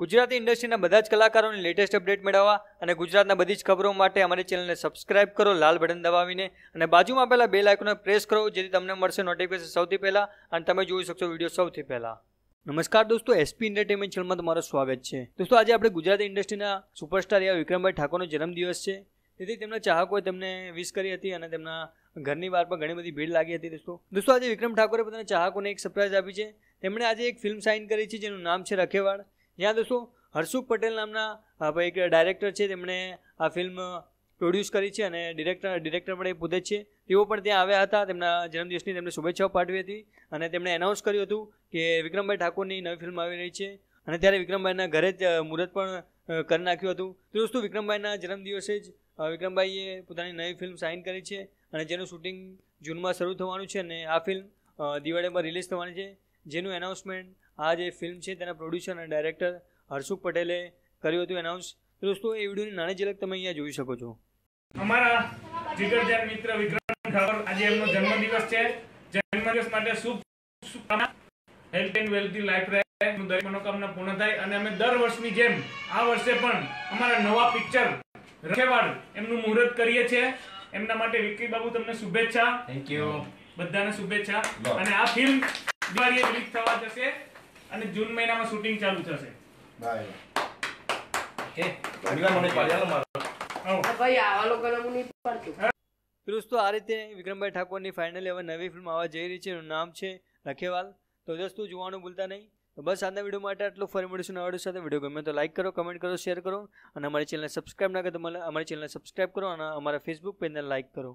ગુજરાતી ઇન્ડસ્ટ્રીના બધા જ કલાકારોની લેટેસ્ટ અપડેટ મેળવવા અને ગુજરાતના બધી જ ખબરો માટે અમારી ચેનલને સબસ્ક્રાઇબ કરો લાલ બટન દબાવીને અને બાજુમાં પહેલાં બે લાઇકોને પ્રેસ કરો જેથી તમને મળશે નોટિફિકેશન સૌથી પહેલાં અને તમે જોઈ શકશો વિડીયો સૌથી પહેલાં નમસ્કાર દોસ્તો એસપી એન્ટરટેનમેન્ટ ચેનલમાં તમારું સ્વાગત છે દોસ્તો આજે આપણે ગુજરાતી ઇન્ડસ્ટ્રીના સુપરસ્ટાર એવા વિક્રમભાઈ ઠાકોરનો જન્મદિવસ છે તેથી તેમના ચાહકોએ તેમને વિશ કરી હતી અને તેમના ઘરની બહાર પણ ઘણી બધી ભીડ લાગી હતી દોસ્તો દોસ્તો આજે વિક્રમ ઠાકોરે પોતાના ચાહકોને એક સરપ્રાઈઝ આપી છે તેમણે આજે એક ફિલ્મ સાઇન કરી છે જેનું નામ છે રખેવાડ જ્યાં દોસ્તો હર્ષુખ પટેલ નામના એક ડાયરેક્ટર છે તેમણે આ ફિલ્મ પ્રોડ્યુસ કરી છે અને ડિરેક્ટર ડિરેક્ટર પણ એ પોતે છે તેઓ પણ ત્યાં આવ્યા હતા તેમના જન્મદિવસની તેમને શુભેચ્છાઓ પાઠવી હતી અને તેમણે એનાઉન્સ કર્યું હતું કે વિક્રમભાઈ ઠાકોરની નવી ફિલ્મ આવી રહી છે અને ત્યારે વિક્રમભાઈના ઘરે જ મુહૂર્ત પણ કરી નાખ્યું હતું તો દોસ્તો વિક્રમભાઈના જન્મદિવસે જ વિક્રમભાઈએ પોતાની નવી ફિલ્મ સાઇન કરી છે અને જેનું શૂટિંગ જૂનમાં શરૂ થવાનું છે અને આ ફિલ્મ દિવાળીમાં રિલીઝ થવાની છે જેનું એનાઉન્સમેન્ટ આ જે ફિલ્મ છે તેના પ્રોડ્યુસર અને ડાયરેક્ટર હર્ષુખ પટેલે કર્યું હતું એનાઉન્સ દોસ્તો એ વિડીયોની નાની ઝલક તમે અહીંયા જોઈ શકો છો અમારા જીગરજાન મિત્ર વિક્રમ ઠાકોર આજે એમનો જન્મદિવસ છે જન્મદિવસ માટે શુભ શુભકામના હેલ્થ એન્ડ વેલ્થની લાઈફ રહે દરેક મનોકામના પૂર્ણ થાય અને અમે દર વર્ષની જેમ આ વર્ષે પણ અમારા નવા પિક્ચર રખેવાડ એમનું મુહૂર્ત કરીએ છીએ એમના માટે વિકી બાબુ તમને શુભેચ્છા થેન્ક યુ બધાને શુભેચ્છા અને આ ફિલ્મ દિવાળીએ રિલીઝ થવા જશે અને જૂન મહિનામાં શૂટિંગ ચાલુ થશે ભાઈ હે ઘણીવાર મને પાડ્યા મારો ભાઈ આવા લોકોને હું નહીં પડતું દોસ્તો આ રીતે વિક્રમભાઈ ઠાકોરની ફાઇનલી હવે નવી ફિલ્મ આવવા જઈ રહી છે એનું નામ છે રખેવાલ તો દોસ્તો જોવાનું ભૂલતા નહીં તો બસ આજના વિડીયો માટે આટલું ફરી મળીશું નવા સાથે વિડીયો ગમે તો લાઇક કરો કમેન્ટ કરો શેર કરો અને અમારી ચેનલને સબસ્ક્રાઇબ ના કરો તો અમારી ચેનલને સબસ્ક્રાઇબ કરો અને અમારા ફેસબુક પેજને લાઇક કરો